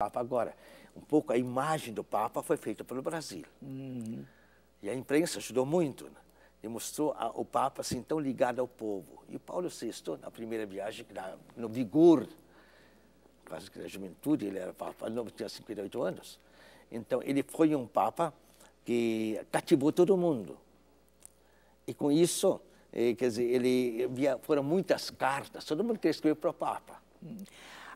Papa agora. Um pouco a imagem do Papa foi feita pelo Brasil. Uhum. E a imprensa ajudou muito. Né? E mostrou a, o Papa assim tão ligado ao povo. E Paulo VI, na primeira viagem, na, no vigor, quase que na juventude, ele era Papa, ele tinha 58 anos. Então, ele foi um Papa que cativou todo mundo. E com isso, eh, quer dizer, ele via, foram muitas cartas, todo mundo queria escrever para o Papa. Uhum.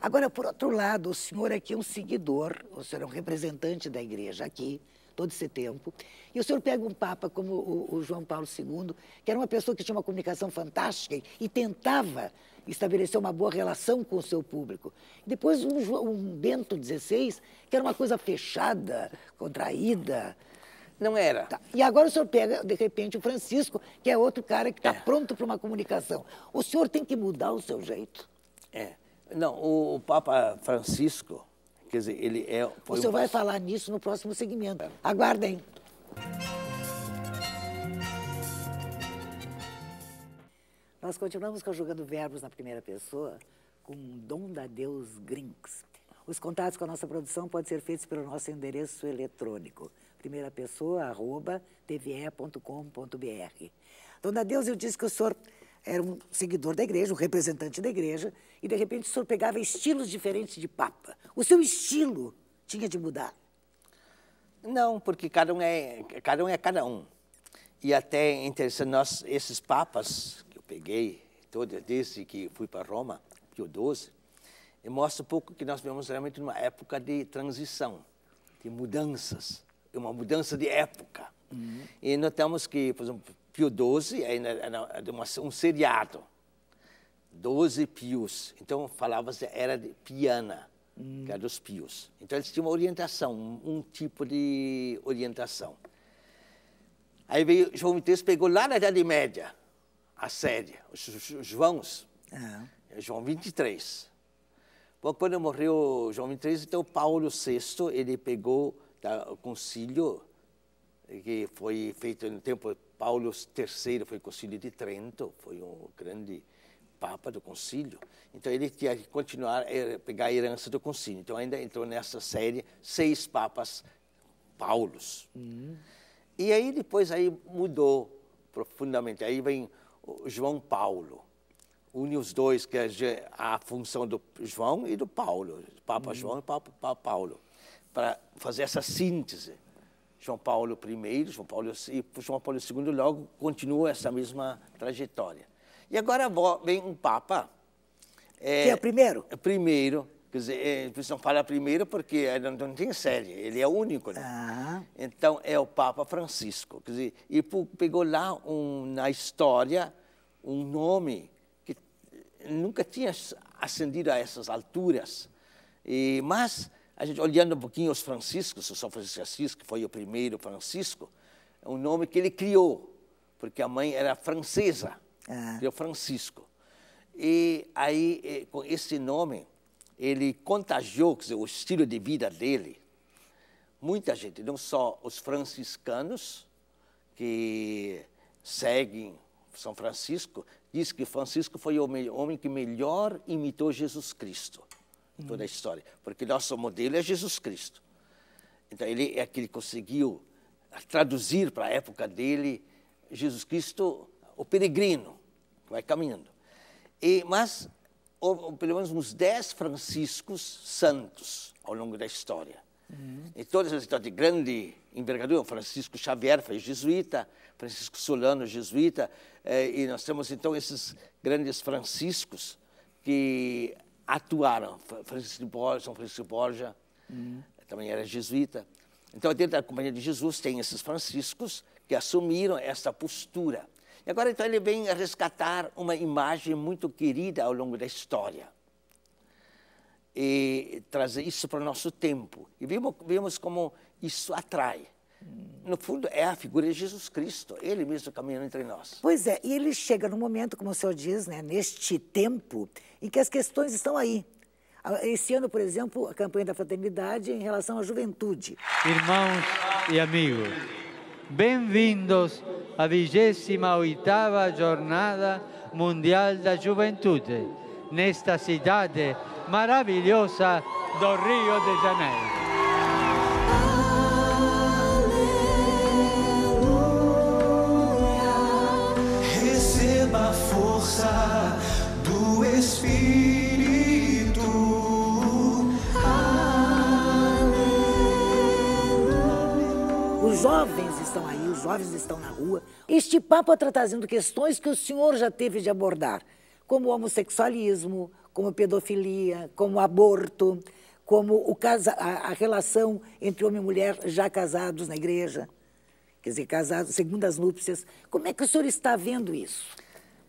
Agora, por outro lado, o senhor aqui é um seguidor, o senhor é um representante da igreja aqui, todo esse tempo, e o senhor pega um papa como o, o João Paulo II, que era uma pessoa que tinha uma comunicação fantástica e tentava estabelecer uma boa relação com o seu público. Depois um, um Bento XVI, que era uma coisa fechada, contraída, não era. Tá. E agora o senhor pega, de repente, o Francisco, que é outro cara que está é. pronto para uma comunicação. O senhor tem que mudar o seu jeito. É. Não, o, o Papa Francisco, quer dizer, ele é. O senhor um... vai falar nisso no próximo segmento. É. Aguardem. Nós continuamos conjugando verbos na primeira pessoa com Dom da Deus Grinks. Os contatos com a nossa produção podem ser feitos pelo nosso endereço eletrônico, primeira pessoa, arroba, tve.com.br. Dona Deus, eu disse que o senhor era um seguidor da igreja, um representante da igreja, e de repente o senhor pegava estilos diferentes de papa. O seu estilo tinha de mudar? Não, porque cada um é cada um. É cada um. E até interessante, nós, esses papas que eu peguei, todos desde que fui para Roma, Pio XII, mostra um pouco que nós vivemos realmente numa época de transição, de mudanças, é uma mudança de época. Uhum. E notamos que, por exemplo, Pio XII né, era um seriado. Doze pios. Então, falava-se, era de piana, hum. que era dos pios. Então, eles tinham uma orientação, um, um tipo de orientação. Aí veio João XXIII, pegou lá na Idade Média a série, os, os, os Joãos, uhum. João 23. Bom, quando morreu João 23, então Paulo VI, ele pegou tá, o concílio que foi feito no tempo Paulo III, foi o Concílio de Trento, foi um grande papa do concílio. Então ele tinha que continuar a eh, pegar a herança do concílio. Então ainda entrou nessa série seis papas paulos. Uhum. E aí depois aí mudou profundamente. Aí vem João Paulo. Une os dois, que é a função do João e do Paulo, Papa uhum. João e Papa, Papa Paulo, para fazer essa síntese. João Paulo I, João Paulo e João Paulo II logo continua essa mesma trajetória. E agora vem um Papa. É, que é o primeiro? É primeiro. Quer dizer, eles é, não fala primeiro porque não tem série, ele é único, né? Ah. Então, é o Papa Francisco. Quer dizer, e pegou lá um, na história um nome que nunca tinha ascendido a essas alturas. E, mas a gente olhando um pouquinho os franciscos, o São Francisco Assis, que foi o primeiro francisco, é um nome que ele criou, porque a mãe era francesa, ah. criou Francisco. E aí, eh, com esse nome, ele contagiou dizer, o estilo de vida dele. Muita gente, não só os franciscanos que seguem São Francisco, diz que Francisco foi o homem que melhor imitou Jesus Cristo toda a história, porque nosso modelo é Jesus Cristo. Então, ele é aquele que conseguiu ah, traduzir para a época dele Jesus Cristo, o peregrino, que vai caminhando. E, mas, houve pelo menos uns dez franciscos santos ao longo da história. Uhum. E todas as histórias de grande envergadura, Francisco Xavier foi jesuíta, Francisco Solano jesuíta, eh, e nós temos então esses grandes franciscos que atuaram. Francisco de Borja, São Francisco de Borja, uhum. também era jesuíta. Então, dentro da Companhia de Jesus, tem esses franciscos que assumiram essa postura. E agora, então, ele vem resgatar uma imagem muito querida ao longo da história e trazer isso para o nosso tempo. E vemos como isso atrai no fundo, é a figura de Jesus Cristo, ele mesmo caminhando entre nós. Pois é, e ele chega no momento, como o senhor diz, né, neste tempo, em que as questões estão aí. Esse ano, por exemplo, a campanha da fraternidade em relação à juventude. Irmãos e amigos, bem-vindos à 28ª Jornada Mundial da Juventude, nesta cidade maravilhosa do Rio de Janeiro. Espírito. Aleluia. Os jovens estão aí, os jovens estão na rua. Este papo está é trazendo questões que o senhor já teve de abordar, como o homossexualismo, como pedofilia, como aborto, como o casa, a, a relação entre homem e mulher já casados na igreja, quer dizer, casados, segundo as núpcias. Como é que o senhor está vendo isso?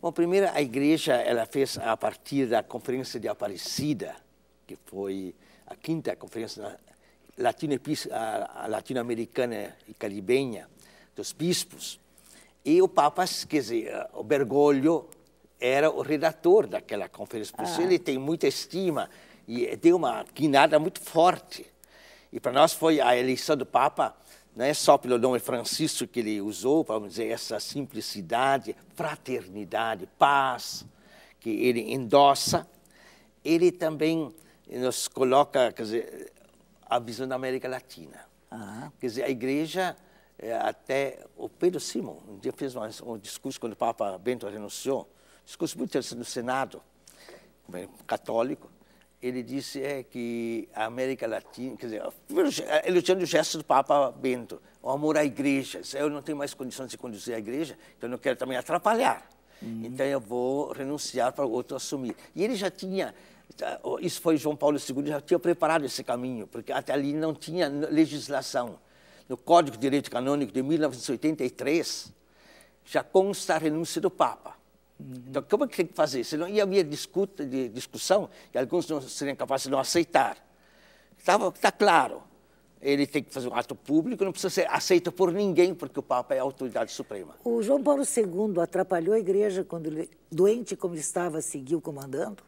Bom, primeiro a igreja ela fez a partir da conferência de Aparecida, que foi a quinta conferência latino-americana e caribenha dos bispos. E o Papa, quer dizer, o Bergoglio era o redator daquela conferência, por isso ah. ele tem muita estima e deu uma guinada muito forte. E para nós foi a eleição do Papa não é só pelo nome Francisco que ele usou, vamos dizer, essa simplicidade, fraternidade, paz que ele endossa. Ele também nos coloca quer dizer, a visão da América Latina. Uhum. Quer dizer, a igreja, eh, até o Pedro Simon, um dia fez um discurso quando o Papa Bento renunciou, discurso muito interessante no Senado, católico, ele disse é, que a América Latina, quer dizer, tinha o gesto do Papa Bento, o amor à igreja. Eu não tenho mais condições de conduzir a igreja, então eu não quero também atrapalhar. Uhum. Então eu vou renunciar para o outro assumir. E ele já tinha, tá, isso foi João Paulo II, já tinha preparado esse caminho, porque até ali não tinha legislação. No Código de Direito Canônico de 1983, já consta a renúncia do Papa. Então, como é que tem que fazer? Senão ia haver discuta, de discussão e alguns não seriam capazes de não aceitar. Está tá claro, ele tem que fazer um ato público, não precisa ser aceito por ninguém, porque o Papa é a autoridade suprema. O João Paulo II atrapalhou a igreja quando ele, doente como estava, seguiu comandando?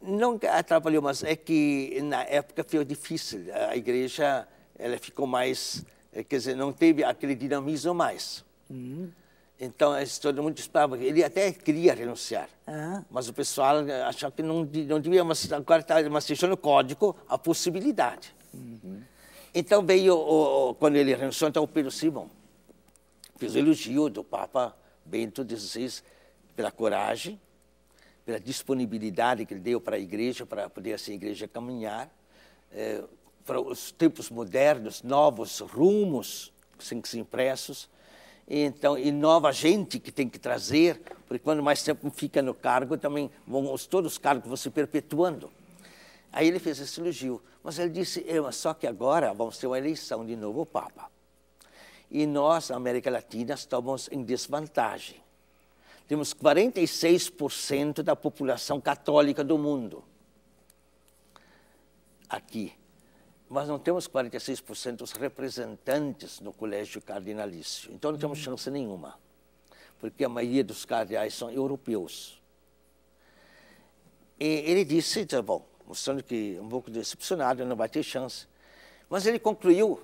Não atrapalhou, mas é que na época foi difícil. A igreja ela ficou mais, eh, quer dizer, não teve aquele dinamismo mais. Hum. Então, é, todo mundo esperava. Ele até queria renunciar, uhum. mas o pessoal eh, achava que não, não devia, mas agora está mastigando no código, a possibilidade. Uhum. Então veio, o, o, quando ele renunciou, então o Pedro Simão fez o elogio do Papa Bento XVI pela coragem, pela disponibilidade que ele deu para a igreja, para poder assim, a igreja caminhar, eh, para os tempos modernos, novos rumos, sem assim, que se impressos, então, e nova gente que tem que trazer, porque quando mais tempo fica no cargo, também vão todos os cargos vão se perpetuando. Aí ele fez esse elogio, mas ele disse, é, só que agora vamos ter uma eleição de novo Papa. E nós, na América Latina, estamos em desvantagem. Temos 46% da população católica do mundo. Aqui, mas não temos 46% dos representantes no colégio cardinalício. Então não temos hum. chance nenhuma, porque a maioria dos cardeais são europeus. E ele disse, tá bom, mostrando que um pouco decepcionado, não vai ter chance. Mas ele concluiu,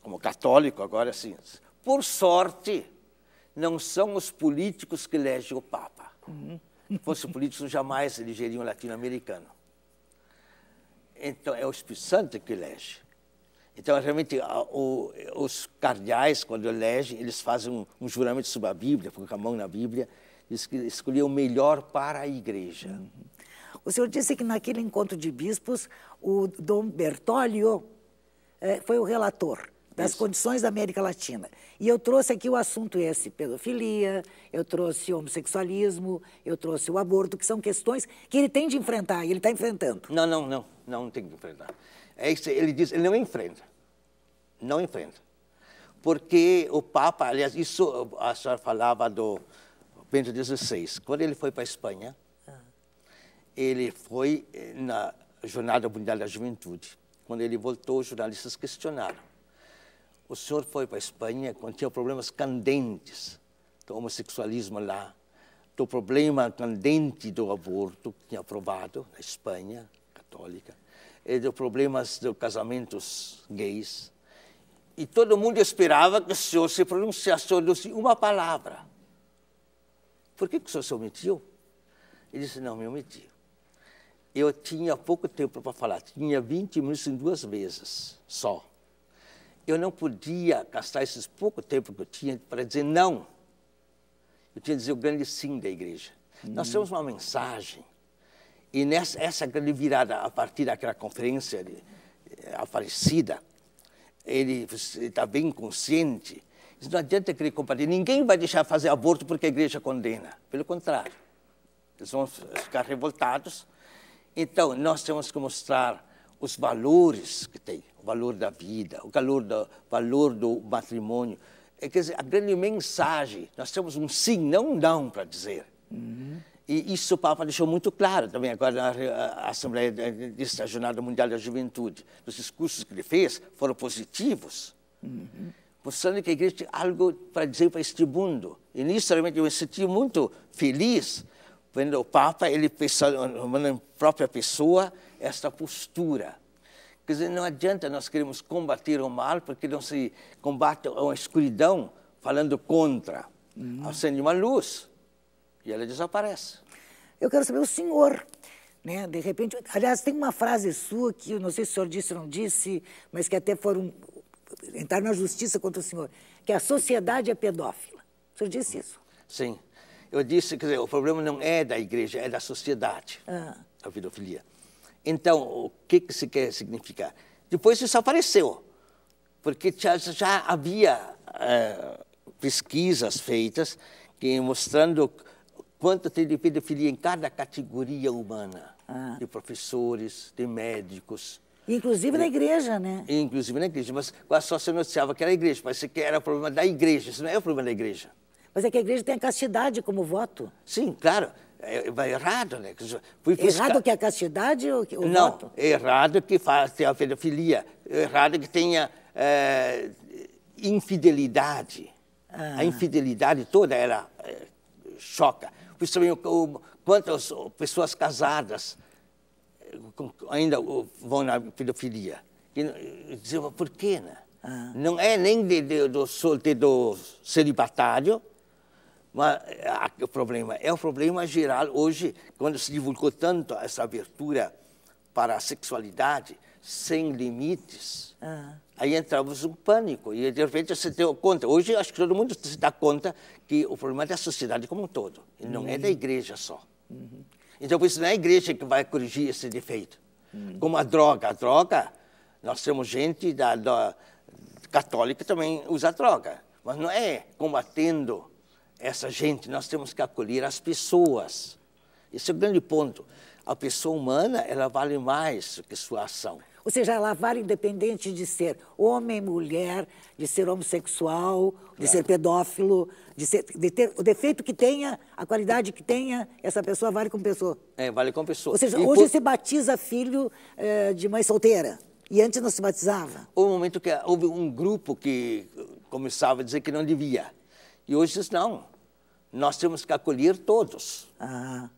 como católico agora sim, por sorte, não são os políticos que elegem o Papa. Uhum. Se fossem políticos, jamais elegeriam um latino-americano. Então, é o Espírito Santo que elege. Então, realmente, a, o, os cardeais, quando elegem, eles fazem um, um juramento sobre a Bíblia, com a mão na Bíblia, diz que escolher o melhor para a igreja. O senhor disse que naquele encontro de bispos, o Dom Bertolio é, foi o relator das Isso. condições da América Latina. E eu trouxe aqui o assunto esse, pedofilia, eu trouxe homossexualismo, eu trouxe o aborto, que são questões que ele tem de enfrentar, e ele está enfrentando. Não, não, não, não, não tem que enfrentar. É isso, ele diz, ele não enfrenta, não enfrenta. Porque o Papa, aliás, isso a senhora falava do Bento XVI, quando ele foi para a Espanha, ah. ele foi eh, na Jornada Mundial da Juventude. Quando ele voltou, os jornalistas questionaram o senhor foi para a Espanha quando tinha problemas candentes do homossexualismo lá, do problema candente do aborto, que tinha aprovado na Espanha católica, e dos problemas dos casamentos gays. E todo mundo esperava que o senhor se pronunciasse sobre uma palavra. Por que, que o senhor se omitiu? Ele disse, não, me omiti. Eu tinha pouco tempo para falar, tinha 20 minutos em duas vezes só eu não podia gastar esses pouco tempo que eu tinha para dizer não. Eu tinha que dizer o grande sim da igreja. Hum. Nós temos uma mensagem. E nessa essa grande virada, a partir daquela conferência de, eh, aparecida, ele está bem consciente. Não adianta querer compartilhar. Ninguém vai deixar fazer aborto porque a igreja condena. Pelo contrário, eles vão ficar revoltados. Então, nós temos que mostrar os valores que tem valor da vida, o valor do, valor do matrimônio. É, quer dizer, a grande mensagem, nós temos um sim, não um não para dizer. Uhum. E isso o Papa deixou muito claro também agora na eh, Assembleia de Jornada Mundial da Juventude. Os discursos que ele fez foram positivos, uhum. mostrando que a igreja tinha algo para dizer para este mundo. E nisso realmente eu me senti muito feliz vendo o Papa, ele pensando eh, na própria pessoa, esta postura Quer dizer, não adianta nós queremos combater o mal, porque não se combate a escuridão falando contra. Hum. Acende uma luz e ela desaparece. Eu quero saber o senhor. Né? De repente, aliás, tem uma frase sua que eu não sei se o senhor disse ou não disse, mas que até foram entrar na justiça contra o senhor, que a sociedade é pedófila. O senhor disse hum. isso? Sim. Eu disse quer dizer o problema não é da igreja, é da sociedade, ah. a pedofilia. Então, o que, que se quer significar? Depois isso apareceu, porque já, já havia é, pesquisas feitas que mostrando quanto tem de pedofilia em cada categoria humana, ah. de professores, de médicos. Inclusive na igreja, né? Inclusive na igreja, mas só se anunciava que era a igreja, mas que era o problema da igreja, isso não é o problema da igreja. Mas é que a igreja tem a castidade como voto. Sim, claro. É, errado, né? Fui Errado que a é castidade ou que, o Não, voto? errado que faça a pedofilia. Errado que tenha é, infidelidade. Ah. A infidelidade toda era é, choca. Principalmente o, o, quantas pessoas casadas ainda vão na pedofilia. E, dizia, por quê, né? Ah. Não é nem de, de, do, do celibatário, mas ah, o problema é o problema geral hoje, quando se divulgou tanto essa abertura para a sexualidade sem limites, uhum. aí entramos um pânico e de repente você deu conta. Hoje acho que todo mundo se dá conta que o problema é da sociedade como um todo, e não uhum. é da uhum. igreja só. Uhum. Então, por isso não é a igreja que vai corrigir esse defeito. Uhum. Como a droga, a droga, nós temos gente da, da católica também usa droga, mas não é combatendo essa gente, nós temos que acolher as pessoas. Esse é o grande ponto. A pessoa humana, ela vale mais que sua ação. Ou seja, ela vale independente de ser homem, mulher, de ser homossexual, de ser pedófilo, de, ser, de, ter o defeito que tenha, a qualidade que tenha, essa pessoa vale como pessoa. É, vale como pessoa. Ou seja, e hoje por... se batiza filho é, de mãe solteira. E antes não se batizava. Houve um momento que houve um grupo que começava a dizer que não devia. E hoje não. Nós temos que acolher todos. Ah.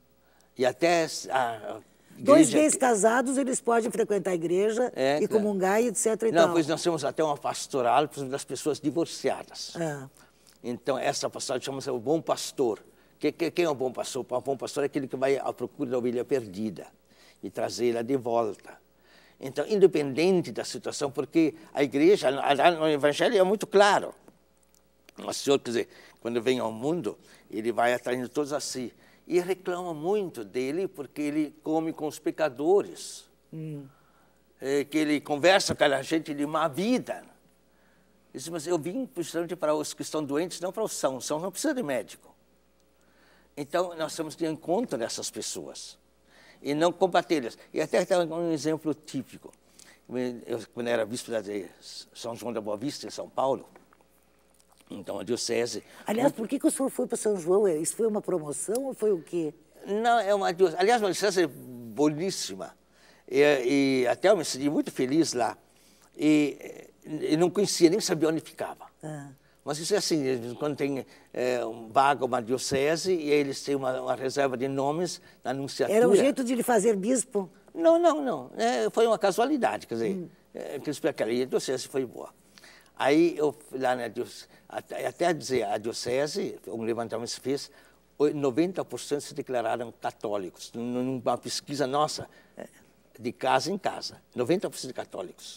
E até a, Dois gays casados, eles podem frequentar a igreja é, e comungar e etc. E não, tal. pois nós temos até uma pastoral das pessoas divorciadas. Ah. Então, essa pastoral chama-se o bom pastor. Que, que, quem é o bom pastor? O bom pastor é aquele que vai à procura da ovelha perdida e trazê-la de volta. Então, independente da situação, porque a igreja, no Evangelho é muito claro. O Senhor, quer dizer, quando vem ao mundo, ele vai atraindo todos a si. E reclama muito dele porque ele come com os pecadores. Hum. É, que ele conversa com a gente de má vida. Ele diz, mas eu vim principalmente para os que estão doentes, não para os são. Os são não precisa de médico. Então, nós temos que ir em conta dessas pessoas e não combatê-las. E até um exemplo típico. Eu, quando era bispo de São João da Boa Vista, em São Paulo, então, a diocese... Aliás, por que, que o senhor foi para São João? É, isso foi uma promoção ou foi o quê? Não, é uma diocese... Aliás, uma diocese boníssima. E, e até eu me senti muito feliz lá. E, e não conhecia, nem sabia onde ficava. Ah. Mas isso é assim, quando tem é, um vaga uma diocese e eles têm uma, uma, reserva de nomes na anunciatura. Era um jeito de lhe fazer bispo? Não, não, não. É, foi uma casualidade, quer dizer, hum. é, que aquela diocese foi boa. Aí eu lá na até, até dizer, a diocese, um levantamento fez, 90% se declararam católicos, numa pesquisa nossa, é, de casa em casa, 90% católicos.